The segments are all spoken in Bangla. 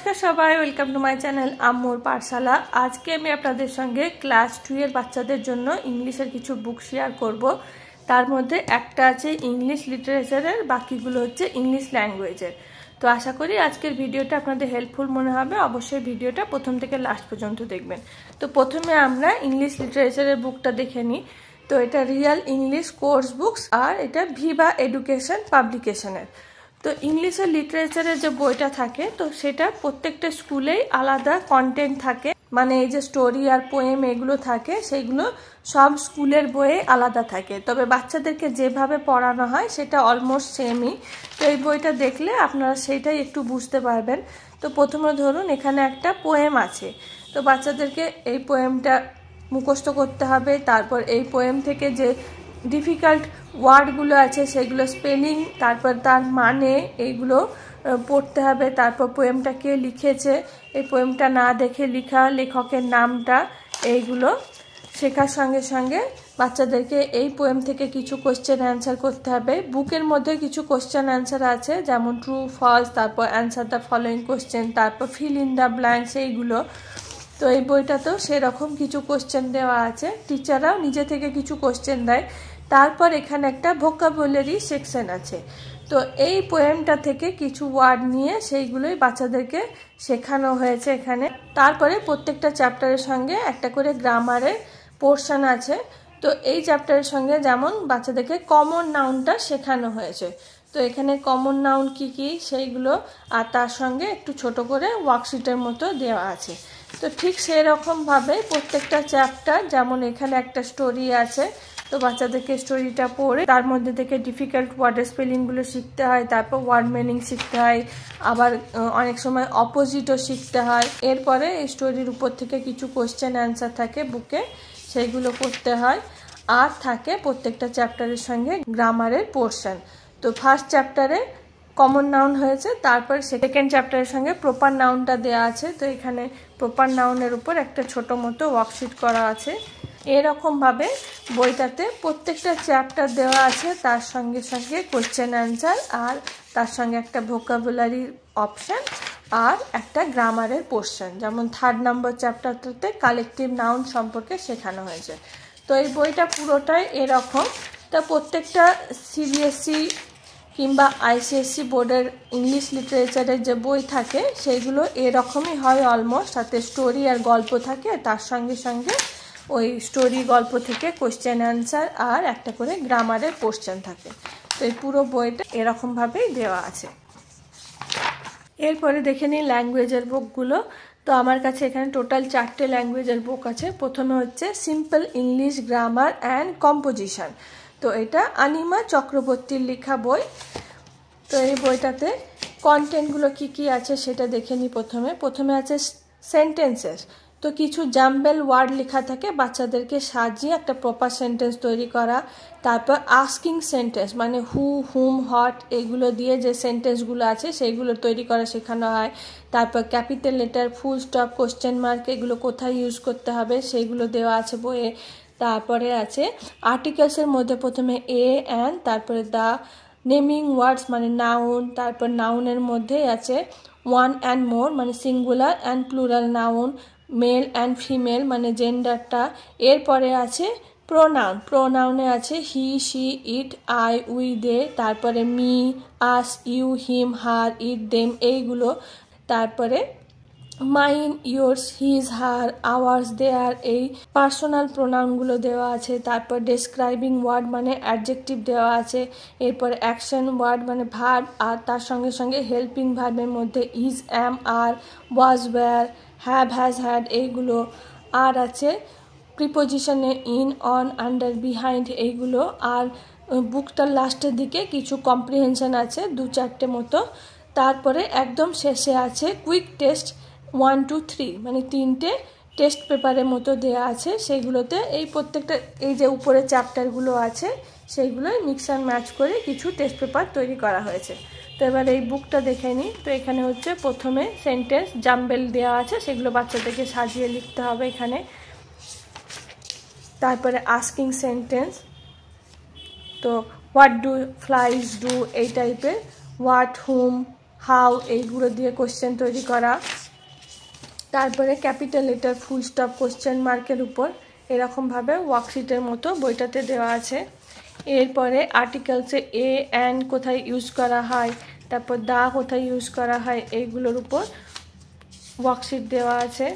নমস্কার সবাই ওয়েলকাম টু মাই চ্যানেল আম্মুর পাঠশালা আজকে আমি আপনাদের সঙ্গে ক্লাস টুয়ের বাচ্চাদের জন্য ইংলিশের কিছু বুক শেয়ার করব তার মধ্যে একটা আছে ইংলিশ লিটারেচারের বাকিগুলো হচ্ছে ইংলিশ ল্যাঙ্গুয়েজের তো আশা করি আজকের ভিডিওটা আপনাদের হেল্পফুল মনে হবে অবশ্যই ভিডিওটা প্রথম থেকে লাস্ট পর্যন্ত দেখবেন তো প্রথমে আমরা ইংলিশ লিটারেচারের বুকটা দেখে নিই তো এটা রিয়াল ইংলিশ কোর্স বুকস আর এটা ভিভা এডুকেশন পাবলিকেশনের তো ইংলিশের লিটারেচারের যে বইটা থাকে তো সেটা প্রত্যেকটা স্কুলেই আলাদা কন্টেন্ট থাকে মানে এই যে স্টোরি আর পোয়েম এগুলো থাকে সেগুলো সব স্কুলের বইয়ে আলাদা থাকে তবে বাচ্চাদেরকে যেভাবে পড়ানো হয় সেটা অলমোস্ট সেমই তো এই বইটা দেখলে আপনারা সেটাই একটু বুঝতে পারবেন তো প্রথমে ধরুন এখানে একটা পোয়েম আছে তো বাচ্চাদেরকে এই পোয়েমটা মুখস্থ করতে হবে তারপর এই পোয়েম থেকে যে ডিফিকাল্ট ওয়ার্ডগুলো আছে সেগুলো স্পেলিং তারপর তার মানে এইগুলো পড়তে হবে তারপর পোয়েমটা কে লিখেছে এই পোয়েমটা না দেখে লেখা লেখকের নামটা এইগুলো শেখার সঙ্গে সঙ্গে বাচ্চাদেরকে এই পোয়েম থেকে কিছু কোশ্চেন অ্যান্সার করতে হবে বুকের মধ্যে কিছু কোশ্চেন অ্যান্সার আছে যেমন ট্রু ফলস তারপর অ্যান্সার দ্য ফলোয়িং কোশ্চেন তারপর ফিল ইন দ্য ব্ল্যাঙ্কস এইগুলো তো এই বইটাতেও সেরকম কিছু কোশ্চেন দেওয়া আছে টিচাররাও নিজে থেকে কিছু কোশ্চেন দেয় তারপর এখানে একটা ভোকাবুলারি সেকশন আছে তো এই পোয়েমটা থেকে কিছু ওয়ার্ড নিয়ে সেইগুলোই বাচ্চাদেরকে শেখানো হয়েছে এখানে তারপরে প্রত্যেকটা চ্যাপ্টারের সঙ্গে একটা করে গ্রামারের পোর্শন আছে তো এই চ্যাপ্টারের সঙ্গে যেমন বাচ্চাদেরকে কমন নাউনটা শেখানো হয়েছে তো এখানে কমন নাউন কি কি সেইগুলো আর তার সঙ্গে একটু ছোট করে ওয়ার্কশিটের মতো দেওয়া আছে তো ঠিক সেই প্রত্যেকটা চ্যাপ্টার যেমন এখানে একটা স্টোরি আছে তো বাচ্চাদেরকে স্টোরিটা পড়ে তার মধ্যে থেকে ডিফিকাল্ট ওয়ার্ডের স্পেলিংগুলো শিখতে হয় তারপর ওয়ার্ড মিনিং শিখতে হয় আবার অনেক সময় অপোজিটও শিখতে হয় এরপরে স্টোরির উপর থেকে কিছু কোশ্চেন অ্যান্সার থাকে বুকে সেইগুলো করতে হয় আর থাকে প্রত্যেকটা চ্যাপ্টারের সঙ্গে গ্রামারের পোর্শন তো ফার্স্ট চ্যাপ্টারে কমন নাউন হয়েছে তারপর সেকেন্ড চ্যাপ্টারের সঙ্গে প্রপার নাউনটা দেয়া আছে তো এখানে প্রপার নাউনের উপর একটা ছোট মতো ওয়ার্কশিট করা আছে এরকমভাবে বইটাতে প্রত্যেকটা চ্যাপ্টার দেওয়া আছে তার সঙ্গে সঙ্গে কোয়েশ্চেন অ্যান্সার আর তার সঙ্গে একটা ভোকাবুলারির অপশান আর একটা গ্রামারের পোর্শন যেমন থার্ড নম্বর চ্যাপ্টারটাতে কালেকটিভ নাউন সম্পর্কে শেখানো হয়েছে তো এই বইটা পুরোটাই এরকম তা প্রত্যেকটা সিবিএসসি কিংবা আইসিএসসি বোর্ডের ইংলিশ লিটারেচারের যে বই থাকে সেইগুলো এরকমই হয় অলমোস্ট তাতে স্টোরি আর গল্প থাকে তার সঙ্গে সঙ্গে ওই স্টোরি গল্প থেকে কোশ্চেন অ্যান্সার আর একটা করে গ্রামারের কোশ্চেন থাকে তো এই পুরো বইটা এরকমভাবেই দেওয়া আছে এরপরে দেখে নিই ল্যাঙ্গুয়েজের বুকগুলো তো আমার কাছে এখানে টোটাল চারটে ল্যাঙ্গুয়েজের বুক আছে প্রথমে হচ্ছে simple English grammar and composition তো এটা আনিমা চক্রবর্তীর লেখা বই তো এই বইটাতে কন্টেন্টগুলো কি কি আছে সেটা দেখে নিই প্রথমে প্রথমে আছে সেন্টেন্সেস তো কিছু জাম্বেল ওয়ার্ড লেখা থাকে বাচ্চাদেরকে সাজিয়ে একটা প্রপার সেন্টেন্স তৈরি করা তারপর আস্কিং সেন্টেন্স মানে হু হুম হট এগুলো দিয়ে যে সেন্টেন্সগুলো আছে সেইগুলো তৈরি করা শেখানো হয় তারপর capital letter full stop question mark এগুলো কোথায় ইউজ করতে হবে সেইগুলো দেওয়া আছে বইয়ে তারপরে আছে আর্টিকেলসের মধ্যে প্রথমে এ অ্যান তারপরে দ্য নেমিং ওয়ার্ডস মানে নাউন তারপর নাউনের মধ্যে আছে ওয়ান অ্যান্ড মোর মানে singular and plural noun male and female মানে জেন্ডারটা এরপরে আছে প্রোনাউন প্রোনাউনে আছে he she it I we they তারপরে me us you him her it them এইগুলো তারপরে mine yours his her ours their এই পার্সোনাল প্রোনাউনগুলো দেওয়া আছে তারপর ডেসক্রাইবিং ওয়ার্ড মানে অ্যাডজেক্টিভ দেওয়া আছে এরপর অ্যাকশন ওয়ার্ড মানে ভার্ব আর তার সঙ্গে সঙ্গে হেল্পিং ভার্বের মধ্যে is am are was were have has had এইগুলো আর আছে প্রিপোজিশনে ইন অন আন্ডার বিহাইন্ড এইগুলো আর বুকটার লাস্টের দিকে কিছু কম্প্রিহেনশন আছে দু চারটে মতো তারপরে একদম শেষে আছে quick test one two three মানে তিনটে টেস্ট পেপারের মতো দেয়া আছে সেইগুলোতে এই প্রত্যেকটা এই যে উপরে চ্যাপ্টারগুলো আছে সেইগুলোই মিক্সার ম্যাচ করে কিছু টেস্ট পেপার তৈরি করা হয়েছে তো এবার এই বুকটা দেখে নিই তো এখানে হচ্ছে প্রথমে সেন্টেন্স জাম্বেল দেওয়া আছে সেগুলো বাচ্চাদেরকে সাজিয়ে লিখতে হবে এখানে তারপরে আস্কিং সেন্টেন্স তো হোয়াট ডু ফ্লাইজ ডু এই টাইপের হোয়াট হুম হাউ এইগুলো দিয়ে কোশ্চেন তৈরি করা তারপরে capital letter full stop question মার্কের উপর এরকমভাবে ওয়ার্কশিটের মতো বইটাতে দেওয়া আছে এরপরে আর্টিকেলসে এ অ্যান্ড কোথায় ইউজ করা হয় তারপর দা কোথায় ইউজ করা হয় এইগুলোর উপর ওয়ার্কশিট দেওয়া আছে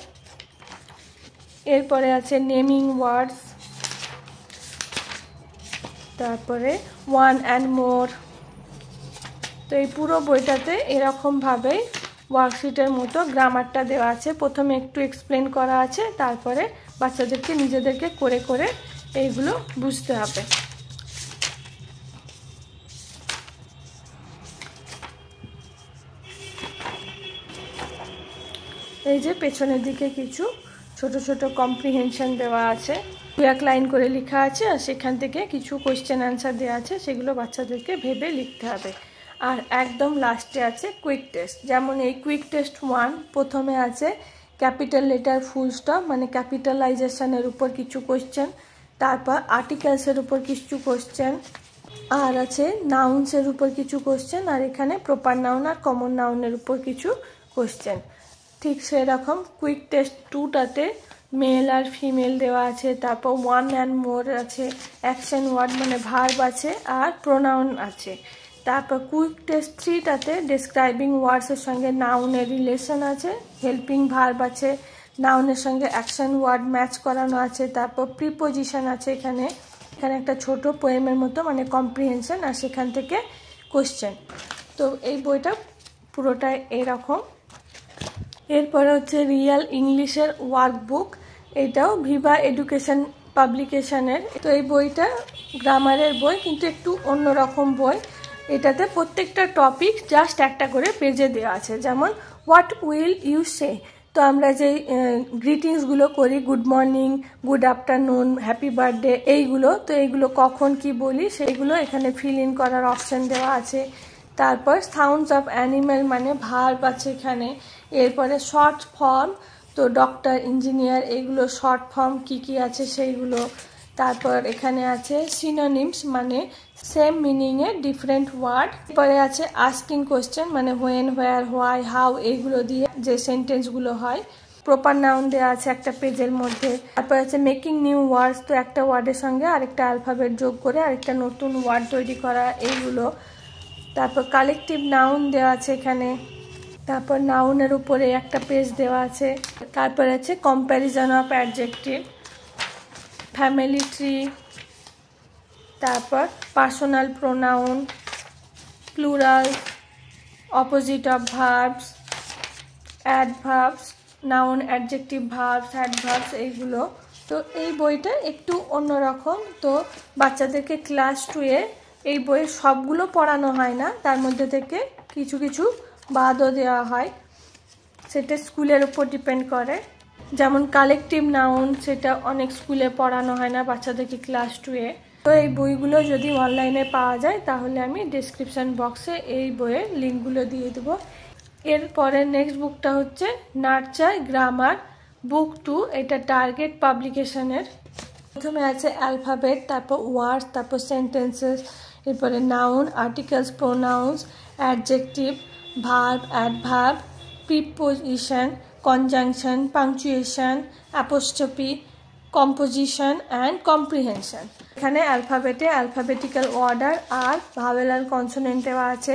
এরপরে আছে নেমিং ওয়ার্ডস তারপরে ওয়ান অ্যান্ড মোর তো এই পুরো বইটাতে এরকমভাবেই ওয়ার্কশিটের মতো গ্রামারটা দেওয়া আছে প্রথমে একটু এক্সপ্লেন করা আছে তারপরে বাচ্চাদেরকে নিজেদেরকে করে করে এইগুলো বুঝতে হবে এই যে পেছনের দিকে কিছু ছোট ছোট কম্প্রিহেনশন দেওয়া আছে দু এক লাইন করে লেখা আছে আর সেখান থেকে কিছু কোয়েশ্চেন অ্যান্সার দেওয়া আছে সেগুলো বাচ্চাদেরকে ভেবে লিখতে হবে আর একদম লাস্টে আছে কুইক টেস্ট যেমন এই কুইক টেস্ট ওয়ান প্রথমে আছে ক্যাপিটাল লেটার ফুল স্টপ মানে ক্যাপিটালাইজেশনের উপর কিছু কোশ্চেন তারপর আর্টিকেলসের উপর কিছু কোশ্চেন আর আছে নাউন্সের উপর কিছু কোশ্চেন আর এখানে প্রপার নাউন আর কমন নাউনের উপর কিছু কোশ্চেন ঠিক সেরকম কুইক টেস্ট টুটাতে মেল আর ফিমেল দেওয়া আছে তারপর ওয়ান অ্যান্ড মোর আছে অ্যাকশন ওয়ার্ড মানে ভার্ব আছে আর প্রোনাউন আছে তারপর কুইক টেস্ট থ্রিটাতে ডেসক্রাইবিং ওয়ার্ডসের সঙ্গে নাউনের রিলেশন আছে হেল্পিং ভার্ব আছে নাউনের সঙ্গে অ্যাকশন ওয়ার্ড ম্যাচ করানো আছে তারপর প্রিপোজিশন আছে এখানে এখানে একটা ছোট পোয়েমের মতো মানে কম্প্রিহেনশন আর সেখান থেকে কোশ্চেন তো এই বইটা পুরোটাই এরকম এরপরে হচ্ছে রিয়াল ইংলিশের ওয়ার্কবুক এটাও ভিভা এডুকেশন পাবলিকেশনের তো এই বইটা গ্রামারের বই কিন্তু একটু অন্যরকম বই এটাতে প্রত্যেকটা টপিক জাস্ট একটা করে পেজে দেওয়া আছে যেমন হোয়াট উইল ইউ সে তো আমরা যে গ্রিটিংসগুলো করি good morning good afternoon happy birthday এইগুলো তো এইগুলো কখন কি বলি সেইগুলো এখানে ফিল ইন করার অপশান দেওয়া আছে তারপর সাউন্ডস অফ অ্যানিম্যাল মানে ভার্ব আছে এখানে এরপরে শর্ট ফর্ম তো ডক্টর ইঞ্জিনিয়ার এগুলো শর্ট ফর্ম কি কি আছে সেইগুলো তারপর এখানে আছে সিনোনিমস মানে সেম মিনিংয়ে ডিফারেন্ট ওয়ার্ড পরে আছে আস্কিং কোয়েশ্চেন মানে হোয়েন হোয়ার হোয়াই হাউ এইগুলো দিয়ে যে সেন্টেন্সগুলো হয় প্রপার নাউন দেওয়া আছে একটা পেজের মধ্যে তারপর আছে মেকিং নিউ ওয়ার্ডস তো একটা ওয়ার্ডের সঙ্গে আরেকটা অ্যালফাবেট যোগ করে আরেকটা নতুন ওয়ার্ড তৈরি করা এইগুলো তারপর কালেকটিভ নাউন দেওয়া আছে এখানে তারপর নাউনের উপরে একটা পেজ দেওয়া আছে তারপর আছে comparison of adjective family tree তারপর personal pronoun plural opposite of verbs verbs noun adjective verbs verbs এইগুলো তো এই বইটা একটু অন্যরকম তো বাচ্চাদেরকে ক্লাস টুয়ে এই বইয়ের সবগুলো পড়ানো হয় না তার মধ্যে থেকে কিছু কিছু বাদও দেওয়া হয় সেটা স্কুলের উপর ডিপেন্ড করে যেমন কালেকটিভ নাউন সেটা অনেক স্কুলে পড়ানো হয় না বাচ্চাদেরকে ক্লাস টুয়ে তো এই বইগুলো যদি অনলাইনে পাওয়া যায় তাহলে আমি ডিসক্রিপশান বক্সে এই বইয়ের লিঙ্কগুলো দিয়ে দেবো এরপরের নেক্সট বুকটা হচ্ছে নার্চার গ্রামার বুক টু এটা টার্গেট পাবলিকেশনের প্রথমে আছে অ্যালফাবেট তারপর ওয়ার্ডস তারপর সেন্টেন্সেস এরপরে noun articles pronouns adjective verb adverb preposition conjunction, punctuation, apostrophe, composition and comprehension. এখানে অ্যালফাবেটে অ্যালফাবেটিক্যাল ওয়ার্ডার আর ভাওয়েলাল কনসোনেন্ট দেওয়া আছে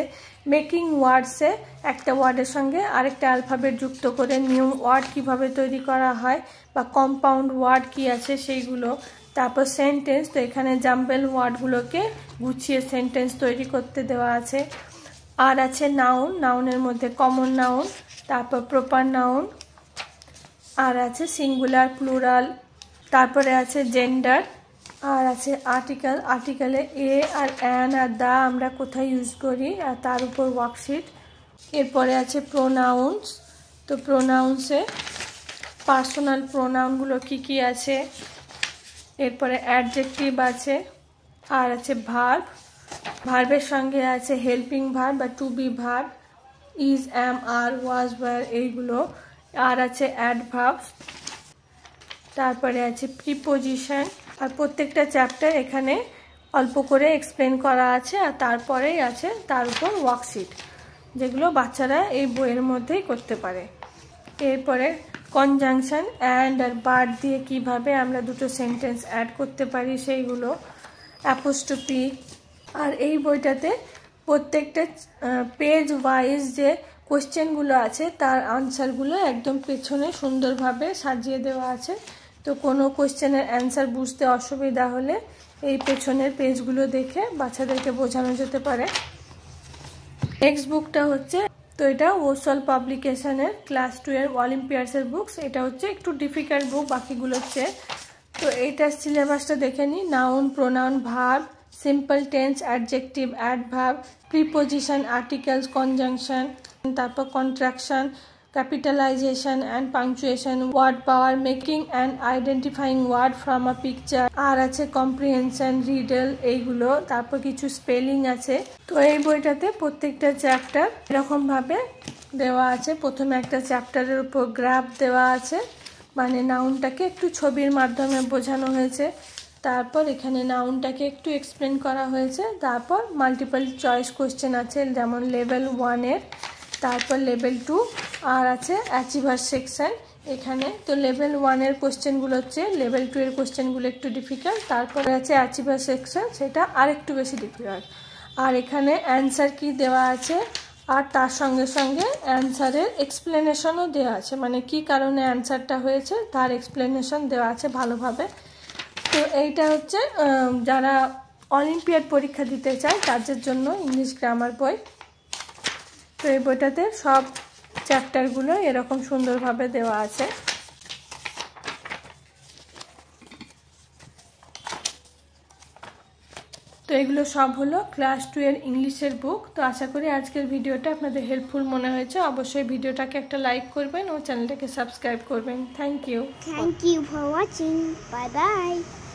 মেকিং ওয়ার্ডসে একটা ওয়ার্ডের সঙ্গে আরেকটা অ্যালফাবেট যুক্ত করে নিউ ওয়ার্ড কিভাবে তৈরি করা হয় বা কম্পাউন্ড ওয়ার্ড কি আছে সেইগুলো তারপর সেন্টেন্স তো এখানে জাম্বেল ওয়ার্ডগুলোকে গুছিয়ে সেন্টেন্স তৈরি করতে দেওয়া আছে আর আছে নাউন নাউনের মধ্যে কমন নাউন তারপর প্রপার নাউন আর আছে সিঙ্গুলার প্লুরাল তারপরে আছে জেন্ডার আর আছে আর্টিকেল আর্টিকেলে এ আর অ্যান আর দা আমরা কোথায় ইউজ করি আর তার উপর ওয়ার্কশিট এরপরে আছে প্রোনাউন্স তো প্রোনাউন্সে পার্সোনাল প্রোনাউনগুলো কি কি আছে এরপরে অ্যাডজেক্টিভ আছে আর আছে ভার্ব ভার্বের সঙ্গে আছে হেল্পিং ভার্ব বা to be verb is am are was were এইগুলো আর আছে অ্যাডভাব তারপরে আছে প্রিপোজিশন আর প্রত্যেকটা চ্যাপ্টার এখানে অল্প করে এক্সপ্লেন করা আছে আর তারপরেই আছে তার উপর ওয়ার্কশিট যেগুলো বাচ্চারা এই বইয়ের মধ্যেই করতে পারে এরপরে কনজাংশন অ্যান্ড আর বার্ড দিয়ে কিভাবে আমরা দুটো সেন্টেন্স অ্যাড করতে পারি সেইগুলো অ্যাপোস্টপি আর এই বইটাতে প্রত্যেকটা পেজ ওয়াইজ যে কোশ্চেনগুলো আছে তার আনসারগুলো একদম পেছনে সুন্দরভাবে সাজিয়ে দেওয়া আছে তো কোনো কোশ্চেনের অ্যান্সার বুঝতে অসুবিধা হলে এই পেছনের পেজগুলো দেখে বাচ্চাদেরকে বোঝানো যেতে পারে নেক্সট বুকটা হচ্ছে তো এটা ওসল পাবলিকেশনের ক্লাস টুয়েলভ অলিম্পিয়ার্সের বুকস এটা হচ্ছে একটু ডিফিকাল্ট বুক বাকিগুলোর চেয়ে তো এইটার সিলেবাসটা দেখে নিই noun pronoun verb simple tense adjective adverb preposition articles conjunction তারপর contraction capitalisation and punctuation word power making and identifying word from a picture আর আছে কম্প্রিহেনশন রিডেল এইগুলো তারপর কিছু স্পেলিং আছে তো এই বইটাতে প্রত্যেকটা চ্যাপ্টার এরকমভাবে দেওয়া আছে প্রথমে একটা চ্যাপ্টারের উপর গ্রাফ দেওয়া আছে মানে নাউনটাকে একটু ছবির মাধ্যমে বোঝানো হয়েছে তারপর এখানে নাউনটাকে একটু এক্সপ্লেন করা হয়েছে তারপর মাল্টিপল চয়েস কোয়েশ্চেন আছে যেমন লেভেল ওয়ানের তারপর লেভেল টু আর আছে অ্যাচিভার সেকশান এখানে তো লেভেল ওয়ানের কোয়েশ্চেনগুলো হচ্ছে লেভেল টু এর কোশ্চেনগুলো একটু ডিফিকাল্ট তারপরে আছে অ্যাচিভার সেকশান সেটা আর একটু বেশি ডিফিকাল্ট আর এখানে অ্যান্সার কি দেওয়া আছে আর তার সঙ্গে সঙ্গে অ্যান্সারের এক্সপ্লেনেশনও দেওয়া আছে মানে কি কারণে অ্যান্সারটা হয়েছে তার এক্সপ্লেনেশন দেওয়া আছে ভালোভাবে তো এইটা হচ্ছে যারা অলিম্পিয়াড পরীক্ষা দিতে চায় তাদের জন্য ইংলিশ গ্রামার বই তো এই বইটাতে সব চ্যাপ্টারগুলো এরকম সুন্দরভাবে দেওয়া আছে তো এগুলো সব হলো ক্লাস টু এর ইংলিশের বুক তো আশা করি আজকের ভিডিওটা আপনাদের হেল্পফুল মনে হয়েছে অবশ্যই ভিডিওটাকে একটা লাইক করবেন ও চ্যানেলটাকে সাবস্ক্রাইব করবেন thank you thank you for watching bye by